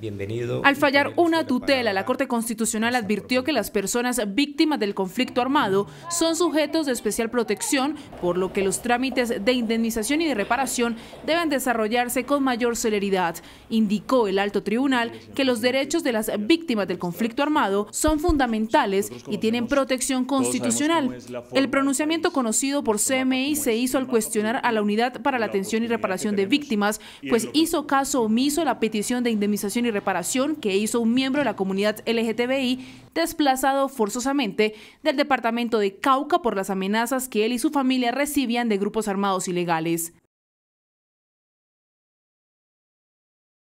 Bienvenido. Al fallar una tutela, la Corte Constitucional advirtió que las personas víctimas del conflicto armado son sujetos de especial protección, por lo que los trámites de indemnización y de reparación deben desarrollarse con mayor celeridad. Indicó el alto tribunal que los derechos de las víctimas del conflicto armado son fundamentales y tienen protección constitucional. El pronunciamiento conocido por CMI se hizo al cuestionar a la Unidad para la Atención y Reparación de Víctimas, pues hizo caso omiso a la petición de indemnización y reparación que hizo un miembro de la comunidad LGTBI desplazado forzosamente del departamento de Cauca por las amenazas que él y su familia recibían de grupos armados ilegales.